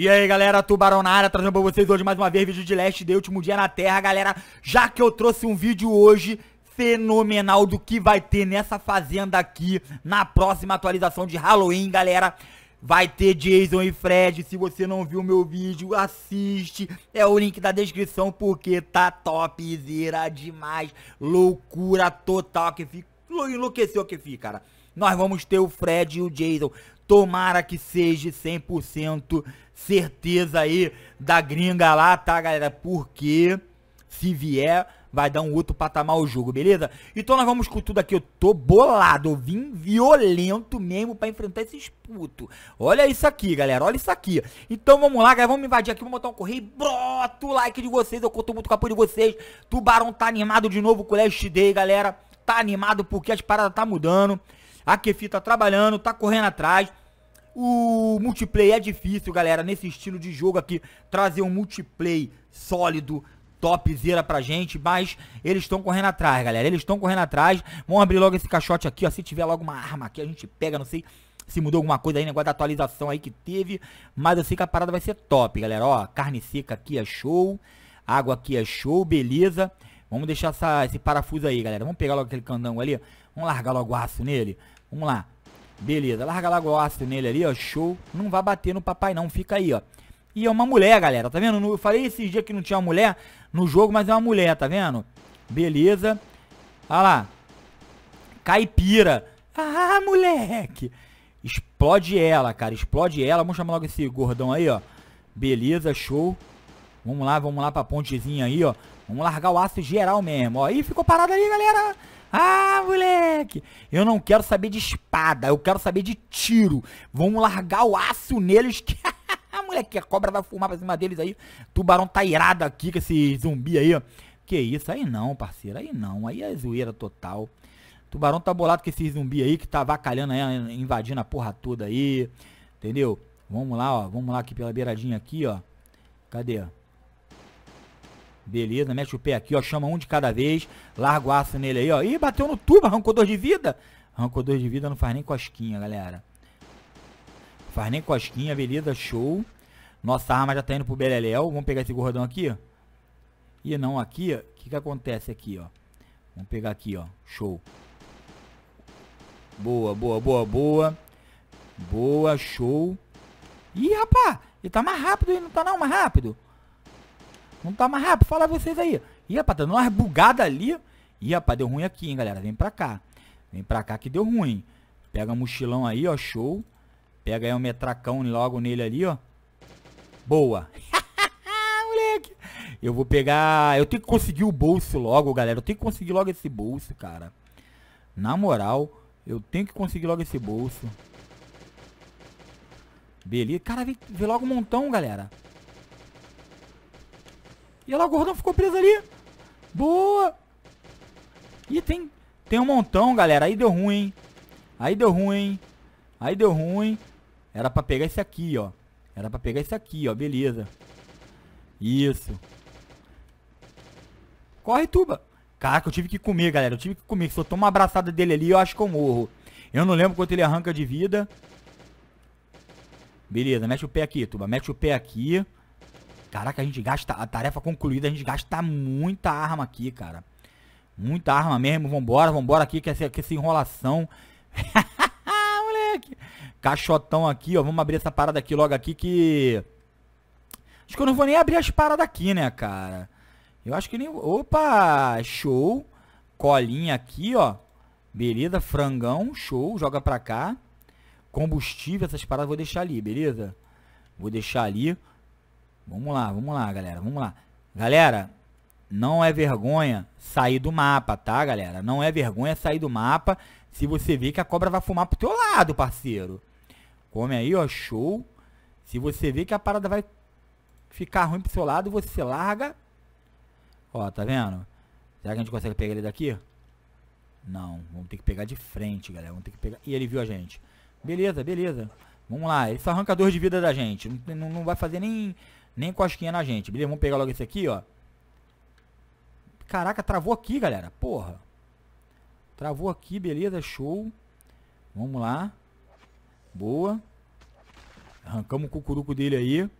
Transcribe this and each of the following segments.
E aí galera, Tubarão na área, trazendo pra vocês hoje mais uma vez vídeo de Last de último dia na Terra Galera, já que eu trouxe um vídeo hoje fenomenal do que vai ter nessa fazenda aqui Na próxima atualização de Halloween, galera Vai ter Jason e Fred, se você não viu meu vídeo, assiste É o link da descrição porque tá topzera demais Loucura total que fica, enlouqueceu que fica, cara nós vamos ter o Fred e o Jason Tomara que seja 100% certeza aí da gringa lá, tá, galera? Porque se vier, vai dar um outro patamar o jogo, beleza? Então nós vamos com tudo aqui. Eu tô bolado, eu vim violento mesmo pra enfrentar esses putos. Olha isso aqui, galera, olha isso aqui. Então vamos lá, galera, vamos invadir aqui, vamos botar um correio. Brota o like de vocês, eu conto muito com o apoio de vocês. Tubarão tá animado de novo com o Last Day, galera. Tá animado porque as paradas tá mudando. A Kefi tá trabalhando, tá correndo atrás. O multiplayer é difícil, galera, nesse estilo de jogo aqui, trazer um multiplayer sólido, topzera pra gente, mas eles estão correndo atrás, galera. Eles estão correndo atrás. Vamos abrir logo esse caixote aqui, ó. Se tiver logo uma arma aqui, a gente pega, não sei se mudou alguma coisa aí, negócio da atualização aí que teve. Mas eu sei que a parada vai ser top, galera. Ó, carne seca aqui é show. Água aqui é show, beleza. Vamos deixar essa, esse parafuso aí, galera. Vamos pegar logo aquele candango ali. Vamos largar logo o aço nele. Vamos lá. Beleza, larga lá gosta nele ali, ó, show. Não vai bater no papai não, fica aí, ó. E é uma mulher, galera, tá vendo? Eu falei esses dias que não tinha mulher no jogo, mas é uma mulher, tá vendo? Beleza. Olha lá. Caipira. Ah, moleque. Explode ela, cara, explode ela. Vamos chamar logo esse gordão aí, ó. Beleza, show. Vamos lá, vamos lá pra pontezinha aí, ó. Vamos largar o aço geral mesmo, ó. Ih, ficou parado ali, galera. Ah, moleque, eu não quero saber de espada, eu quero saber de tiro. Vamos largar o aço neles que... moleque, a cobra vai fumar pra cima deles aí. Tubarão tá irado aqui com esse zumbi aí, ó. Que isso, aí não, parceiro, aí não, aí é zoeira total. Tubarão tá bolado com esse zumbi aí que tá vacalhando aí, invadindo a porra toda aí, entendeu? Vamos lá, ó, vamos lá aqui pela beiradinha aqui, ó. Cadê, Beleza, mete o pé aqui, ó. Chama um de cada vez. Larga o aço nele aí, ó. Ih, bateu no tubo, arrancou dois de vida. Arrancou dois de vida, não faz nem cosquinha, galera. Não faz nem cosquinha, beleza, show. Nossa arma já tá indo pro Beleléu. Vamos pegar esse gordão aqui, ó. E não, aqui, ó. O que que acontece aqui, ó? Vamos pegar aqui, ó. Show. Boa, boa, boa, boa. Boa, show. Ih, rapá. Ele tá mais rápido, ele não tá não mais rápido. Não tá mais rápido, fala vocês aí. Ih, rapaz, dando uma bugada ali. Ih, rapaz, deu ruim aqui, hein, galera. Vem pra cá. Vem pra cá que deu ruim. Pega mochilão aí, ó, show. Pega aí um metracão logo nele ali, ó. Boa. Moleque. Eu vou pegar... Eu tenho que conseguir o bolso logo, galera. Eu tenho que conseguir logo esse bolso, cara. Na moral, eu tenho que conseguir logo esse bolso. Beleza. Cara, vê logo um montão, galera. E ela, o gordão ficou preso ali. Boa. E tem, tem um montão, galera. Aí deu ruim. Aí deu ruim. Aí deu ruim. Era pra pegar esse aqui, ó. Era pra pegar esse aqui, ó. Beleza. Isso. Corre, Tuba. Caraca, eu tive que comer, galera. Eu tive que comer. Se eu tomar uma abraçada dele ali, eu acho que eu morro. Eu não lembro quanto ele arranca de vida. Beleza, mete o pé aqui, Tuba. Mete o pé aqui. Caraca, a gente gasta. A tarefa concluída, a gente gasta muita arma aqui, cara. Muita arma mesmo. Vambora, vambora aqui, que essa, que essa enrolação. Moleque. Caixotão aqui, ó. Vamos abrir essa parada aqui logo aqui que. Acho que eu não vou nem abrir as paradas aqui, né, cara? Eu acho que nem. Opa! Show! Colinha aqui, ó. Beleza, frangão, show, joga pra cá. Combustível, essas paradas vou deixar ali, beleza? Vou deixar ali. Vamos lá, vamos lá, galera. Vamos lá. Galera, não é vergonha sair do mapa, tá, galera? Não é vergonha sair do mapa se você vê que a cobra vai fumar pro teu lado, parceiro. Come aí, ó, show. Se você vê que a parada vai ficar ruim pro seu lado, você larga. Ó, tá vendo? Será que a gente consegue pegar ele daqui? Não, vamos ter que pegar de frente, galera. Vamos ter que pegar... E ele viu a gente. Beleza, beleza. Vamos lá, ele só arranca dois de vida da gente. Não, não vai fazer nem... Nem cosquinha na gente. Beleza, vamos pegar logo esse aqui, ó. Caraca, travou aqui, galera. Porra. Travou aqui, beleza, show. Vamos lá. Boa. Arrancamos o cucuruco dele aí.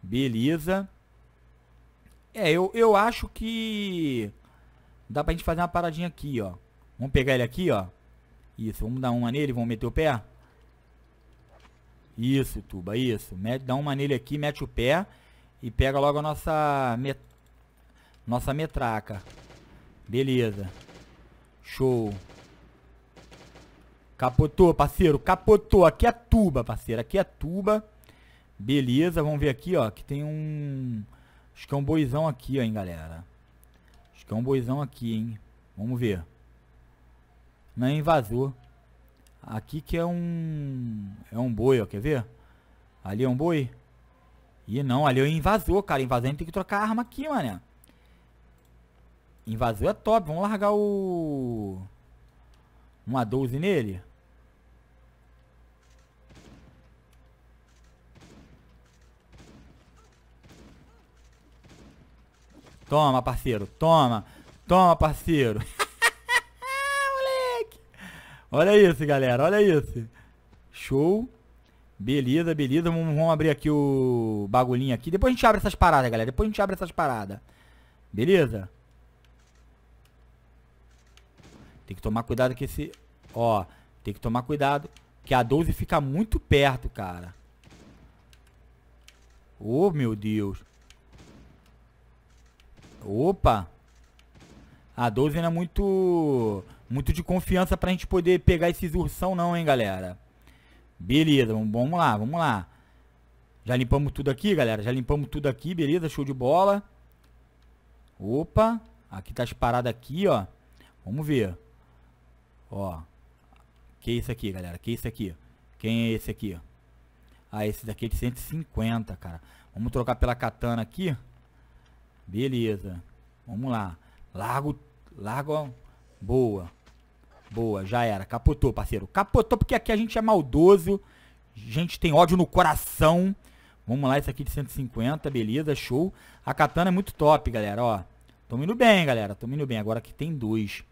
Beleza. É, eu, eu acho que... Dá pra gente fazer uma paradinha aqui, ó. Vamos pegar ele aqui, ó. Isso, vamos dar uma nele, vamos meter o pé. Isso, tuba, isso. Mete, dá uma nele aqui, mete o pé. E pega logo a nossa... Met... Nossa metraca. Beleza. Show. Capotou, parceiro. Capotou. Aqui é tuba, parceiro. Aqui é tuba. Beleza. Vamos ver aqui, ó. Que tem um... Acho que é um boizão aqui, ó, hein, galera. Acho que é um boizão aqui, hein. Vamos ver. Não invasou é invasor. Aqui que é um... É um boi, ó. Quer ver? Ali é um boi. E não, ali eu invasor, cara. Invasor a gente tem que trocar a arma aqui, mano. Invasor é top. Vamos largar o... Um A12 nele. Toma, parceiro. Toma. Toma, parceiro. Moleque. Olha isso, galera. Olha isso. Show. Beleza, beleza. Vamos, vamos abrir aqui o bagulhinho aqui. Depois a gente abre essas paradas, galera. Depois a gente abre essas paradas. Beleza? Tem que tomar cuidado que esse... Ó, tem que tomar cuidado que a 12 fica muito perto, cara. Oh, meu Deus. Opa. A 12 não é muito... Muito de confiança pra gente poder pegar esses ursão não, hein, galera. Beleza, vamos lá, vamos lá. Já limpamos tudo aqui, galera. Já limpamos tudo aqui, beleza? Show de bola. Opa, aqui tá as paradas aqui, ó. Vamos ver. Ó. Que é isso aqui, galera? Que é isso aqui? Quem é esse aqui? Ah, esse daqui é de 150, cara. Vamos trocar pela katana aqui. Beleza. Vamos lá. Largo, largo, boa. Boa, já era. Capotou, parceiro. Capotou porque aqui a gente é maldoso. A gente tem ódio no coração. Vamos lá, esse aqui de 150, beleza, show. A katana é muito top, galera, ó. tô indo bem, galera, Tô indo bem. Agora aqui tem dois.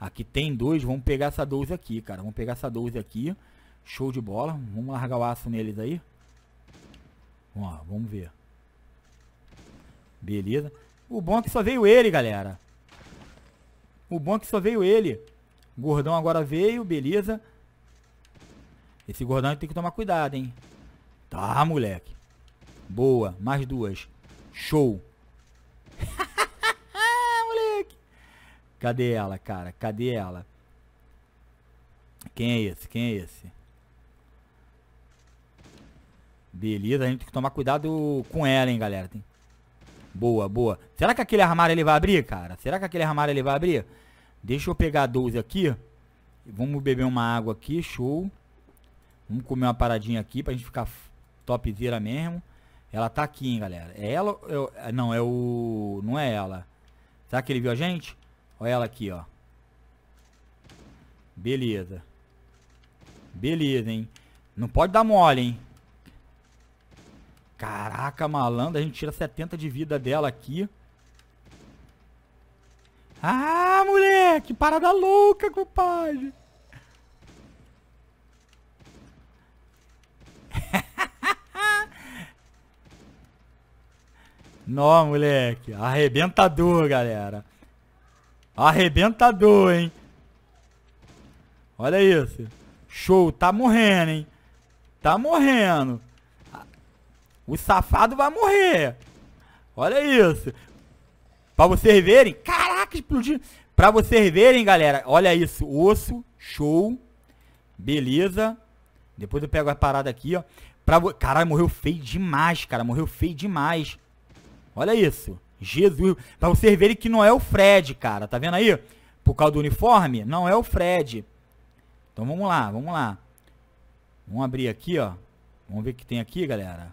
Aqui tem dois, vamos pegar essa 12 aqui, cara. Vamos pegar essa 12 aqui. Show de bola. Vamos largar o aço neles aí. Ó, vamos ver. Beleza. O bom é que só veio ele, galera. O bom é que só veio ele. Gordão agora veio, beleza. Esse gordão tem que tomar cuidado, hein. Tá, moleque. Boa, mais duas. Show. moleque. Cadê ela, cara? Cadê ela? Quem é esse? Quem é esse? Beleza, a gente tem que tomar cuidado com ela, hein, galera. Tem... Boa, boa. Será que aquele armário ele vai abrir, cara? Será que aquele armário ele vai abrir? Deixa eu pegar 12 aqui. Vamos beber uma água aqui, show. Vamos comer uma paradinha aqui pra gente ficar topzera mesmo. Ela tá aqui, hein, galera. É ela? Eu, é é, não, é o... Não é ela. Será que ele viu a gente? Olha ela aqui, ó. Beleza. Beleza, hein. Não pode dar mole, hein. Caraca, malandro. A gente tira 70 de vida dela aqui. Ah, moleque! Parada louca, compadre! Nó, moleque. Arrebentador, galera. Arrebentador, hein? Olha isso. Show. Tá morrendo, hein? Tá morrendo. O safado vai morrer. Olha isso. Pra vocês verem. cara. Caraca, explodiu. Pra vocês verem, galera. Olha isso. Osso. Show. Beleza. Depois eu pego a parada aqui, ó. Pra vo... Caralho, morreu feio demais, cara. Morreu feio demais. Olha isso. Jesus. Pra vocês verem que não é o Fred, cara. Tá vendo aí? Por causa do uniforme, não é o Fred. Então vamos lá, vamos lá. Vamos abrir aqui, ó. Vamos ver o que tem aqui, galera.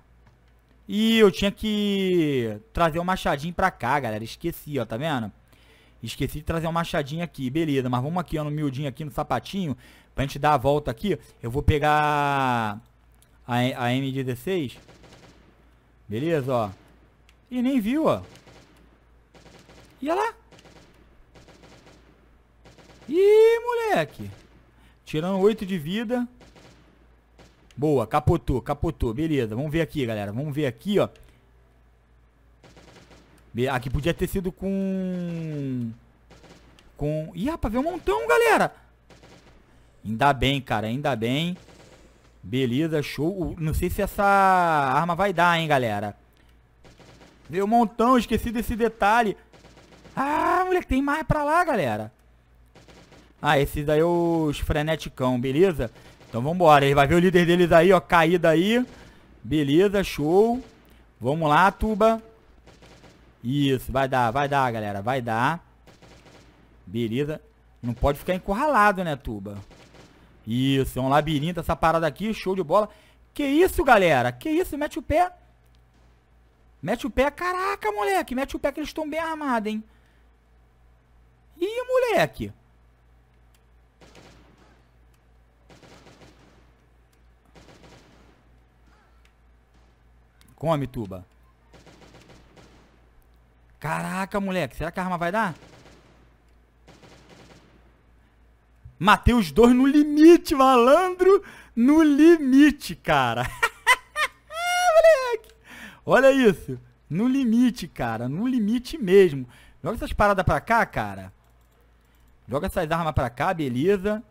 E eu tinha que trazer o um machadinho pra cá, galera. Esqueci, ó. Tá vendo? Esqueci de trazer uma machadinho aqui, beleza. Mas vamos aqui, ó, no miudinho aqui, no sapatinho, pra gente dar a volta aqui. Eu vou pegar a, a M16. Beleza, ó. E nem viu, ó. E olha lá. Ih, moleque. Tirando 8 de vida. Boa, capotou, capotou. Beleza, vamos ver aqui, galera. Vamos ver aqui, ó. Aqui podia ter sido com... Com... Ih, rapaz, veio um montão, galera. Ainda bem, cara, ainda bem. Beleza, show. Não sei se essa arma vai dar, hein, galera. Veio um montão, esqueci desse detalhe. Ah, moleque, tem mais pra lá, galera. Ah, esses daí é os freneticão, beleza? Então vambora, ele vai ver o líder deles aí, ó, caído aí. Beleza, show. Vamos lá, Tuba. Isso, vai dar, vai dar, galera. Vai dar. Beleza. Não pode ficar encurralado, né, Tuba? Isso, é um labirinto essa parada aqui. Show de bola. Que isso, galera? Que isso? Mete o pé. Mete o pé. Caraca, moleque. Mete o pé que eles estão bem armados, hein? Ih, moleque. Come, Tuba. Caraca, moleque. Será que a arma vai dar? Matei os dois no limite, malandro. No limite, cara. moleque. Olha isso. No limite, cara. No limite mesmo. Joga essas paradas pra cá, cara. Joga essas armas pra cá, beleza.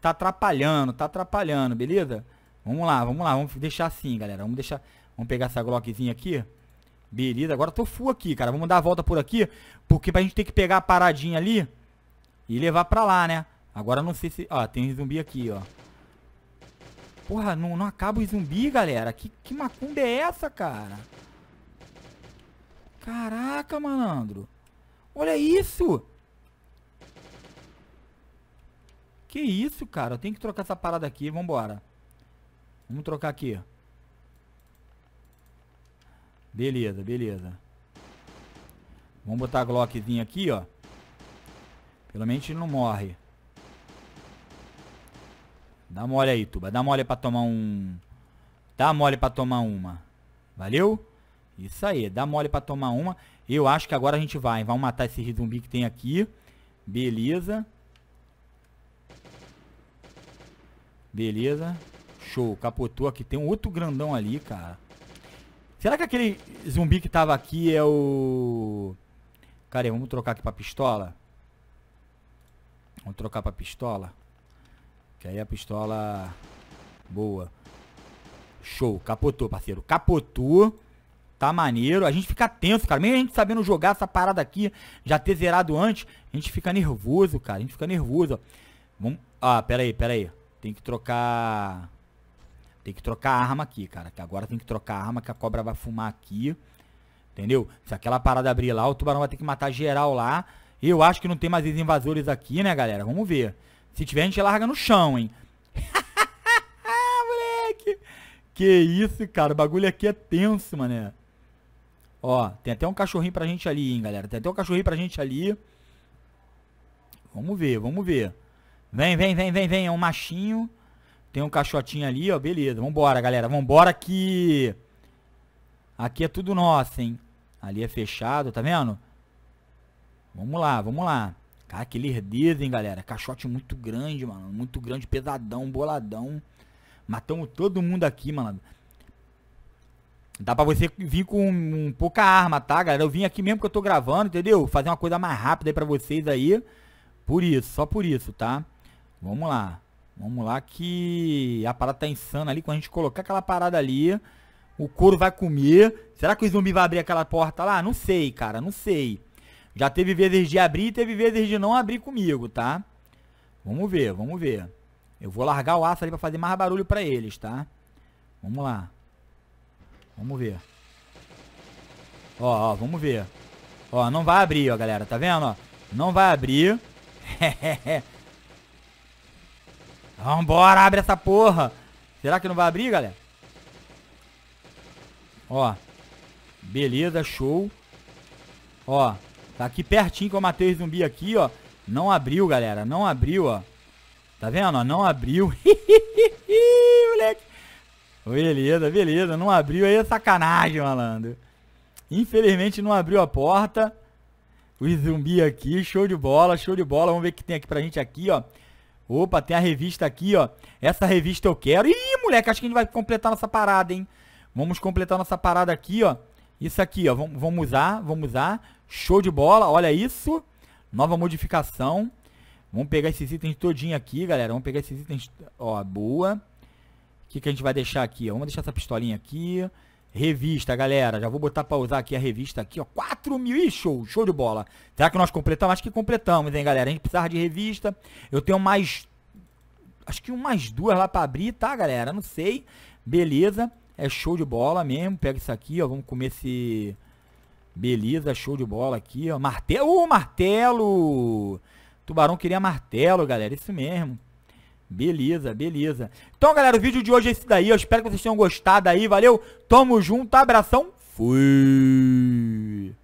Tá atrapalhando, tá atrapalhando, beleza? Vamos lá, vamos lá. Vamos deixar assim, galera. Vamos deixar... Vamos pegar essa Glockzinha aqui. Beleza, agora tô full aqui, cara. Vamos dar a volta por aqui, porque pra gente ter que pegar a paradinha ali e levar pra lá, né? Agora não sei se... Ó, tem zumbi aqui, ó. Porra, não, não acaba o zumbi, galera. Que, que macumba é essa, cara? Caraca, malandro. Olha isso. Que isso, cara. Eu tenho que trocar essa parada aqui. Vambora. Vamos trocar aqui, ó. Beleza, beleza. Vamos botar a Glockzinha aqui, ó. Pelo menos ele não morre. Dá mole aí, Tuba. Dá mole pra tomar um... Dá mole pra tomar uma. Valeu? Isso aí. Dá mole pra tomar uma. Eu acho que agora a gente vai. Vamos matar esse zumbi que tem aqui. Beleza. Beleza. Show. Capotou aqui. Tem um outro grandão ali, cara. Será que aquele zumbi que tava aqui é o... Cara, vamos trocar aqui pra pistola? Vamos trocar pra pistola? Que aí a pistola... Boa. Show. Capotou, parceiro. Capotou. Tá maneiro. A gente fica tenso, cara. Mesmo a gente sabendo jogar essa parada aqui, já ter zerado antes, a gente fica nervoso, cara. A gente fica nervoso, ó. Vamos... Ah, pera aí, pera aí. Tem que trocar... Tem que trocar a arma aqui, cara. Que agora tem que trocar a arma, que a cobra vai fumar aqui. Entendeu? Se aquela parada abrir lá, o tubarão vai ter que matar geral lá. Eu acho que não tem mais invasores aqui, né, galera? Vamos ver. Se tiver, a gente larga no chão, hein? Moleque! Que isso, cara. O bagulho aqui é tenso, mané. Ó, tem até um cachorrinho pra gente ali, hein, galera. Tem até um cachorrinho pra gente ali. Vamos ver, vamos ver. Vem, vem, vem, vem, vem. É um machinho. Tem um caixotinho ali, ó. Beleza. Vambora, galera. Vambora que... Aqui é tudo nosso, hein? Ali é fechado, tá vendo? Vamos lá, vamos lá. Cara, que lerdeza, hein, galera. Caixote muito grande, mano. Muito grande, pesadão, boladão. Matamos todo mundo aqui, mano. Dá pra você vir com um, um, pouca arma, tá, galera? Eu vim aqui mesmo que eu tô gravando, entendeu? Fazer uma coisa mais rápida aí pra vocês aí. Por isso, só por isso, tá? Vamos lá. Vamos lá que a parada tá insana ali. Quando a gente colocar aquela parada ali, o couro vai comer. Será que o zumbi vai abrir aquela porta lá? Não sei, cara, não sei. Já teve vezes de abrir e teve vezes de não abrir comigo, tá? Vamos ver, vamos ver. Eu vou largar o aço ali pra fazer mais barulho pra eles, tá? Vamos lá. Vamos ver. Ó, ó, vamos ver. Ó, não vai abrir, ó, galera. Tá vendo, ó? Não vai abrir. É, é, é. Vambora, abre essa porra. Será que não vai abrir, galera? Ó. Beleza, show. Ó. Tá aqui pertinho que eu é matei o zumbi aqui, ó. Não abriu, galera. Não abriu, ó. Tá vendo? Ó, não abriu. moleque. Beleza, beleza. Não abriu aí é sacanagem, malandro. Infelizmente não abriu a porta. O zumbi aqui. Show de bola, show de bola. Vamos ver o que tem aqui pra gente aqui, ó. Opa, tem a revista aqui, ó. Essa revista eu quero. Ih, moleque, acho que a gente vai completar nossa parada, hein? Vamos completar nossa parada aqui, ó. Isso aqui, ó. Vamos, vamos usar, vamos usar. Show de bola, olha isso. Nova modificação. Vamos pegar esses itens todinho aqui, galera. Vamos pegar esses itens... Ó, boa. O que, que a gente vai deixar aqui? Vamos deixar essa pistolinha aqui. Revista, galera. Já vou botar pra usar aqui a revista aqui, ó. 4 mil. Ih, show, show de bola. Será que nós completamos? Acho que completamos, hein, galera. A gente precisava de revista. Eu tenho mais... Acho que umas duas lá pra abrir, tá, galera? Não sei. Beleza. É show de bola mesmo. Pega isso aqui, ó. Vamos comer esse... Beleza, show de bola aqui, ó. Martelo. uh, martelo! Tubarão queria martelo, galera. Isso mesmo. Beleza, beleza. Então, galera, o vídeo de hoje é esse daí. Eu espero que vocês tenham gostado aí. Valeu, tamo junto, abração. Fui.